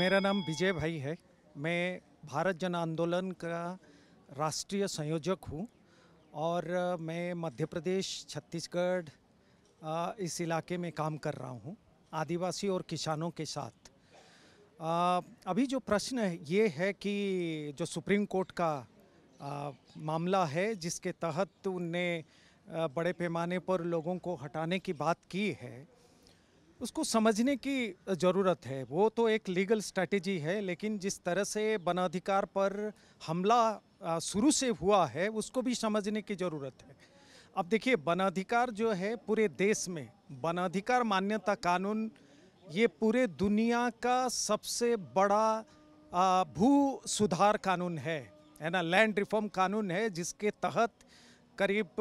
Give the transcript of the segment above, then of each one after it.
मेरा नाम विजय भाई है मैं भारत जन आंदोलन का राष्ट्रीय संयोजक हूँ और मैं मध्य प्रदेश छत्तीसगढ़ इस इलाके में काम कर रहा हूँ आदिवासी और किसानों के साथ आ, अभी जो प्रश्न है ये है कि जो सुप्रीम कोर्ट का आ, मामला है जिसके तहत उनने बड़े पैमाने पर लोगों को हटाने की बात की है उसको समझने की ज़रूरत है वो तो एक लीगल स्ट्रैटेजी है लेकिन जिस तरह से वनाधिकार पर हमला शुरू से हुआ है उसको भी समझने की ज़रूरत है अब देखिए वनाधिकार जो है पूरे देश में वनाधिकार मान्यता कानून ये पूरे दुनिया का सबसे बड़ा भू सुधार कानून है है ना लैंड रिफॉर्म कानून है जिसके तहत करीब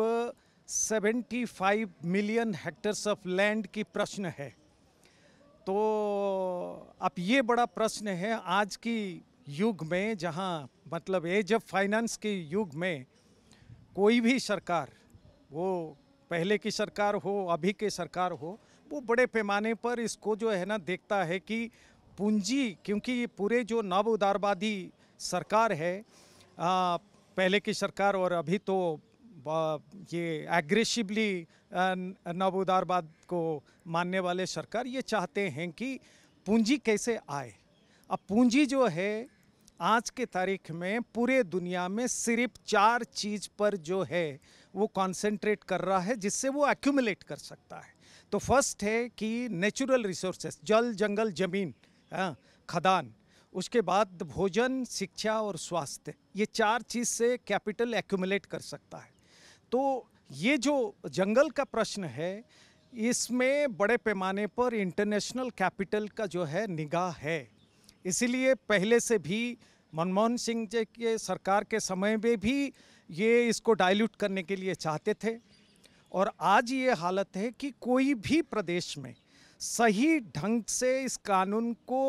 75 मिलियन हेक्टर्स ऑफ लैंड की प्रश्न है तो अब ये बड़ा प्रश्न है आज की युग में जहाँ मतलब एज ऑफ फाइनेंस के युग में कोई भी सरकार वो पहले की सरकार हो अभी की सरकार हो वो बड़े पैमाने पर इसको जो है ना देखता है कि पूंजी क्योंकि पूरे जो नव उदारवादी सरकार है आ, पहले की सरकार और अभी तो ये एग्रेसिवली नबोदारबाद को मानने वाले सरकार ये चाहते हैं कि पूंजी कैसे आए अब पूंजी जो है आज के तारीख में पूरे दुनिया में सिर्फ चार चीज़ पर जो है वो कंसंट्रेट कर रहा है जिससे वो एक्यूमुलेट कर सकता है तो फर्स्ट है कि नेचुरल रिसोर्सेस जल जंगल जमीन खदान उसके बाद भोजन शिक्षा और स्वास्थ्य ये चार चीज़ से कैपिटल एक्यूमुलेट कर सकता है तो ये जो जंगल का प्रश्न है इसमें बड़े पैमाने पर इंटरनेशनल कैपिटल का जो है निगाह है इसीलिए पहले से भी मनमोहन सिंह जी के सरकार के समय में भी ये इसको डाइल्यूट करने के लिए चाहते थे और आज ये हालत है कि कोई भी प्रदेश में सही ढंग से इस कानून को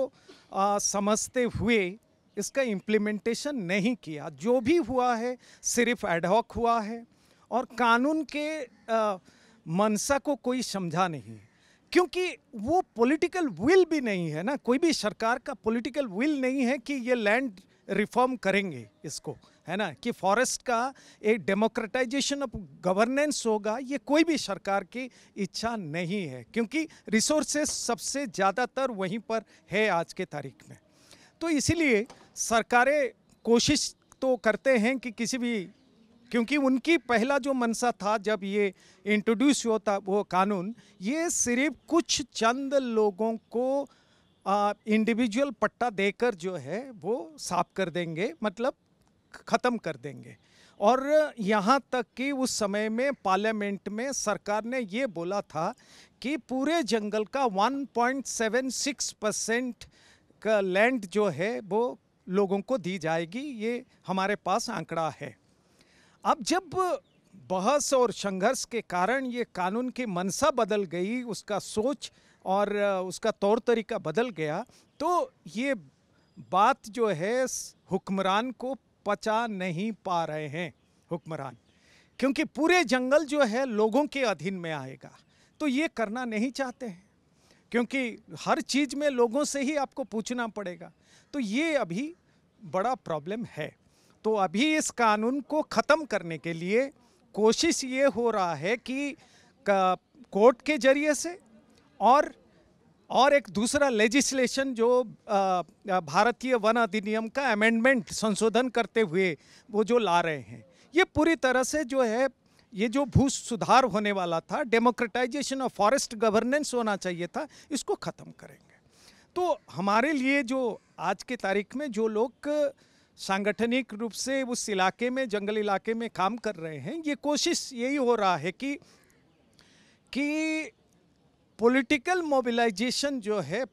आ, समझते हुए इसका इम्प्लीमेंटेशन नहीं किया जो भी हुआ है सिर्फ एडहॉक हुआ है और कानून के आ, मनसा को कोई समझा नहीं क्योंकि वो पॉलिटिकल विल भी नहीं है ना कोई भी सरकार का पॉलिटिकल विल नहीं है कि ये लैंड रिफॉर्म करेंगे इसको है ना कि फॉरेस्ट का एक डेमोक्रेटाइजेशन ऑफ गवर्नेंस होगा ये कोई भी सरकार की इच्छा नहीं है क्योंकि रिसोर्सेस सबसे ज़्यादातर वहीं पर है आज के तारीख में तो इसीलिए सरकारें कोशिश तो करते हैं कि किसी भी क्योंकि उनकी पहला जो मनसा था जब ये इंट्रोड्यूस हुआ था वो कानून ये सिर्फ कुछ चंद लोगों को इंडिविजुअल पट्टा देकर जो है वो साफ कर देंगे मतलब ख़त्म कर देंगे और यहाँ तक कि उस समय में पार्लियामेंट में सरकार ने ये बोला था कि पूरे जंगल का 1.76 परसेंट का लैंड जो है वो लोगों को दी जाएगी ये हमारे पास आंकड़ा है अब जब बहस और संघर्ष के कारण ये कानून की मनसा बदल गई उसका सोच और उसका तौर तरीका बदल गया तो ये बात जो है हुक्मरान को पचा नहीं पा रहे हैं हुक्मरान क्योंकि पूरे जंगल जो है लोगों के अधीन में आएगा तो ये करना नहीं चाहते हैं क्योंकि हर चीज़ में लोगों से ही आपको पूछना पड़ेगा तो ये अभी बड़ा प्रॉब्लम है तो अभी इस कानून को ख़त्म करने के लिए कोशिश ये हो रहा है कि कोर्ट के जरिए से और और एक दूसरा लेजिस्लेशन जो भारतीय वन अधिनियम का अमेंडमेंट संशोधन करते हुए वो जो ला रहे हैं ये पूरी तरह से जो है ये जो भू सुधार होने वाला था डेमोक्रेटाइजेशन ऑफ फॉरेस्ट गवर्नेंस होना चाहिए था इसको ख़त्म करेंगे तो हमारे लिए जो आज के तारीख में जो लोग सांगठनिक रूप से उस इलाके में जंगल इलाके में काम कर रहे हैं ये कोशिश यही हो रहा है कि कि पॉलिटिकल मोबिलाइजेशन जो है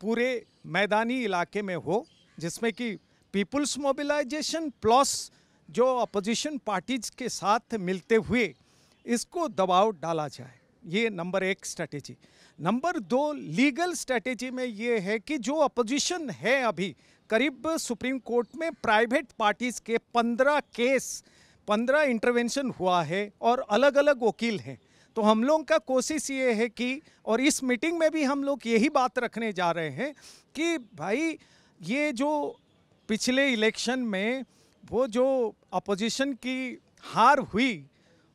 पूरे मैदानी इलाके में हो जिसमें कि पीपुल्स मोबिलाइजेशन प्लस जो अपोजिशन पार्टीज के साथ मिलते हुए इसको दबाव डाला जाए ये नंबर एक स्ट्रेटेजी नंबर दो लीगल स्ट्रेटेजी में ये है कि जो अपोजिशन है अभी करीब सुप्रीम कोर्ट में प्राइवेट पार्टीज के पंद्रह केस पंद्रह इंटरवेंशन हुआ है और अलग अलग वकील हैं तो हम लोगों का कोशिश ये है कि और इस मीटिंग में भी हम लोग यही बात रखने जा रहे हैं कि भाई ये जो पिछले इलेक्शन में वो जो अपोजिशन की हार हुई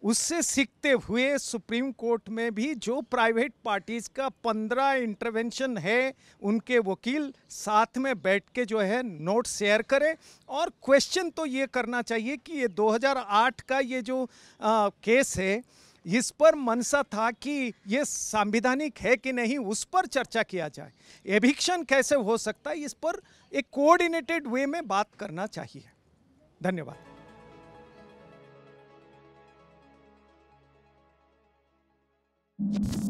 उससे सीखते हुए सुप्रीम कोर्ट में भी जो प्राइवेट पार्टीज़ का पंद्रह इंटरवेंशन है उनके वकील साथ में बैठ के जो है नोट शेयर करें और क्वेश्चन तो ये करना चाहिए कि ये 2008 का ये जो आ, केस है इस पर मनसा था कि ये संविधानिक है कि नहीं उस पर चर्चा किया जाए एविक्शन कैसे हो सकता है इस पर एक कोऑर्डिनेटेड वे में बात करना चाहिए धन्यवाद you